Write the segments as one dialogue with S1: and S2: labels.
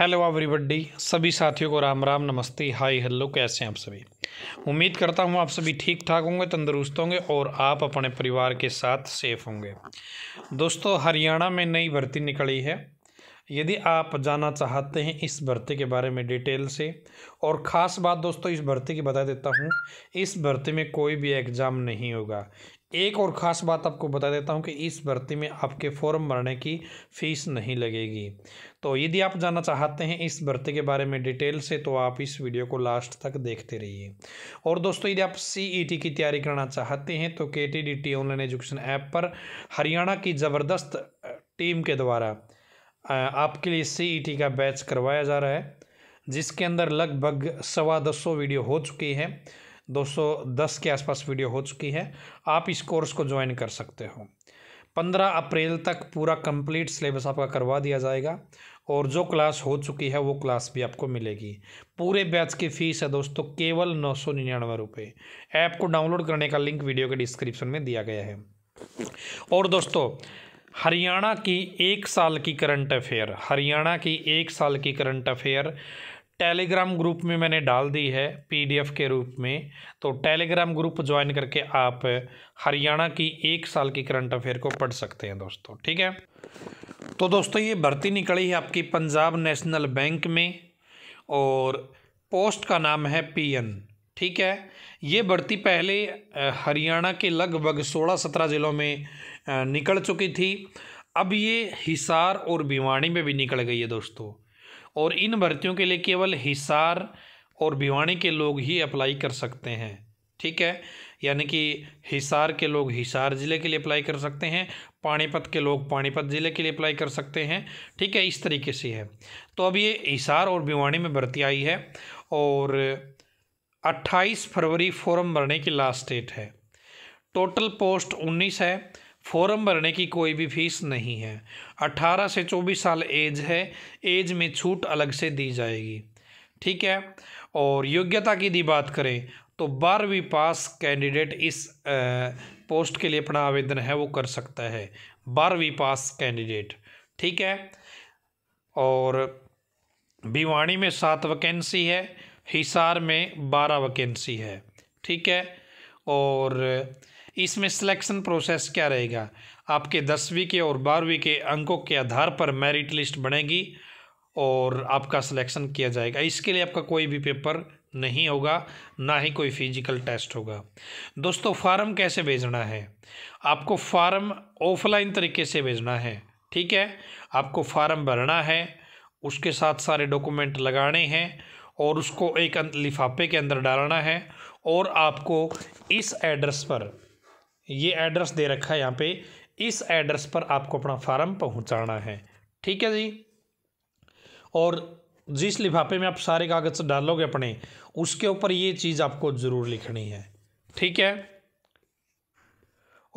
S1: hello everybody सभी साथियों को राम राम नमस्ते हाय हेलो कैसे हैं आप सभी उम्मीद करता हूं आप सभी ठीक ठाक होंगे तंदुरुस्त होंगे और आप अपने परिवार के साथ सेफ होंगे दोस्तों हरियाणा में नई भर्ती निकली है यदि आप जानना चाहते हैं इस भर्ती के बारे में डिटेल से और ख़ास बात दोस्तों इस भर्ती की बता देता हूँ इस भर्ती में कोई भी एग्ज़ाम नहीं होगा एक और ख़ास बात आपको बता देता हूँ कि इस भर्ती में आपके फॉर्म भरने की फ़ीस नहीं लगेगी तो यदि आप जानना चाहते हैं इस भर्ती के बारे में डिटेल से तो आप इस वीडियो को लास्ट तक देखते रहिए और दोस्तों यदि आप सी e की तैयारी करना चाहते हैं तो के ऑनलाइन एजुकेशन ऐप पर हरियाणा की ज़बरदस्त टीम के द्वारा आपके लिए सी e का बैच करवाया जा रहा है जिसके अंदर लगभग सवा दस सौ वीडियो हो चुकी हैं 210 के आसपास वीडियो हो चुकी है आप इस कोर्स को ज्वाइन कर सकते हो 15 अप्रैल तक पूरा कंप्लीट सिलेबस आपका करवा दिया जाएगा और जो क्लास हो चुकी है वो क्लास भी आपको मिलेगी पूरे बैच की फ़ीस है दोस्तों केवल नौ सौ निन्यानवे रुपये ऐप को डाउनलोड करने का लिंक वीडियो के डिस्क्रिप्शन में दिया गया है और दोस्तों हरियाणा की एक साल की करंट अफेयर हरियाणा की एक साल की करंट अफेयर टेलीग्राम ग्रुप में मैंने डाल दी है पीडीएफ के रूप में तो टेलीग्राम ग्रुप ज्वाइन करके आप हरियाणा की एक साल की करंट अफेयर को पढ़ सकते हैं दोस्तों ठीक है तो दोस्तों ये भर्ती निकली है आपकी पंजाब नेशनल बैंक में और पोस्ट का नाम है पीएन ठीक है ये भर्ती पहले हरियाणा के लगभग सोलह सत्रह ज़िलों में निकल चुकी थी अब ये हिसार और भिवाणी में भी निकल गई है दोस्तों और इन भर्तियों के लिए केवल हिसार और भिवानी के लोग ही अप्लाई कर सकते हैं ठीक है यानी कि हिसार के लोग हिसार ज़िले के लिए अप्लाई कर सकते हैं पानीपत के लोग पानीपत ज़िले के लिए अप्लाई कर सकते हैं ठीक है इस तरीके से है तो अब ये हिसार और भिवानी में भर्ती आई है और 28 फरवरी फॉर्म भरने की लास्ट डेट है टोटल पोस्ट 19 है फॉर्म भरने की कोई भी फीस नहीं है 18 से 24 साल एज है एज में छूट अलग से दी जाएगी ठीक है और योग्यता की भी बात करें तो बारहवीं पास कैंडिडेट इस पोस्ट के लिए अपना आवेदन है वो कर सकता है बारहवीं पास कैंडिडेट ठीक है और भिवाणी में सात वैकेंसी है हिसार में बारह वैकेंसी है ठीक है और इसमें सिलेक्शन प्रोसेस क्या रहेगा आपके दसवीं के और बारहवीं के अंकों के आधार पर मेरिट लिस्ट बनेगी और आपका सिलेक्शन किया जाएगा इसके लिए आपका कोई भी पेपर नहीं होगा ना ही कोई फिजिकल टेस्ट होगा दोस्तों फार्म कैसे भेजना है आपको फार्म ऑफलाइन तरीके से भेजना है ठीक है आपको फार्म भरना है उसके साथ सारे डॉक्यूमेंट लगाने हैं और उसको एक लिफाफे के अंदर डालना है और आपको इस एड्रेस पर ये एड्रेस दे रखा है यहाँ पे इस एड्रेस पर आपको अपना फार्म पहुँचाना है ठीक है जी और जिस लिफाफे में आप सारे कागज़ डालोगे अपने उसके ऊपर ये चीज़ आपको ज़रूर लिखनी है ठीक है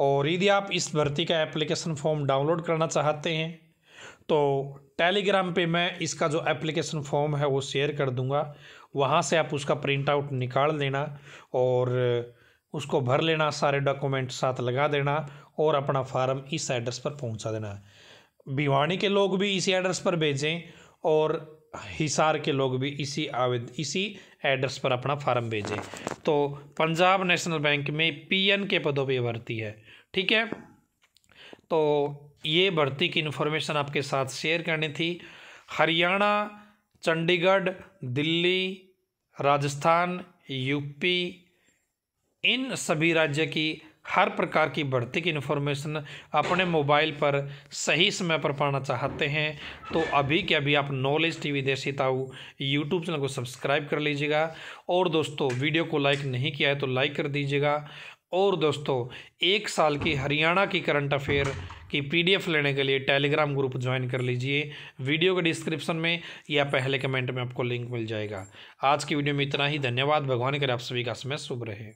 S1: और यदि आप इस भर्ती का एप्लीकेशन फॉर्म डाउनलोड करना चाहते हैं तो टेलीग्राम पे मैं इसका जो एप्लीकेशन फॉर्म है वो शेयर कर दूंगा वहाँ से आप उसका प्रिंट आउट निकाल लेना और उसको भर लेना सारे डॉक्यूमेंट साथ लगा देना और अपना फार्म इस एड्रेस पर पहुंचा देना भिवानी के लोग भी इसी एड्रेस पर भेजें और हिसार के लोग भी इसी आवेद इसी एड्रेस पर अपना फार्म भेजें तो पंजाब नेशनल बैंक में पीएन के पदों पर भर्ती है ठीक है तो ये भर्ती की इन्फॉर्मेशन आपके साथ शेयर करनी थी हरियाणा चंडीगढ़ दिल्ली राजस्थान यूपी इन सभी राज्य की हर प्रकार की बढ़ती की इन्फॉर्मेशन अपने मोबाइल पर सही समय पर पाना चाहते हैं तो अभी के अभी आप नॉलेज टीवी देसी ताऊ यूट्यूब चैनल को सब्सक्राइब कर लीजिएगा और दोस्तों वीडियो को लाइक नहीं किया है तो लाइक कर दीजिएगा और दोस्तों एक साल की हरियाणा की करंट अफेयर की पीडीएफ लेने के लिए टेलीग्राम ग्रुप ज्वाइन कर लीजिए वीडियो के डिस्क्रिप्शन में या पहले कमेंट में आपको लिंक मिल जाएगा आज की वीडियो में इतना ही धन्यवाद भगवान करे आप सभी का समय शुभ रहे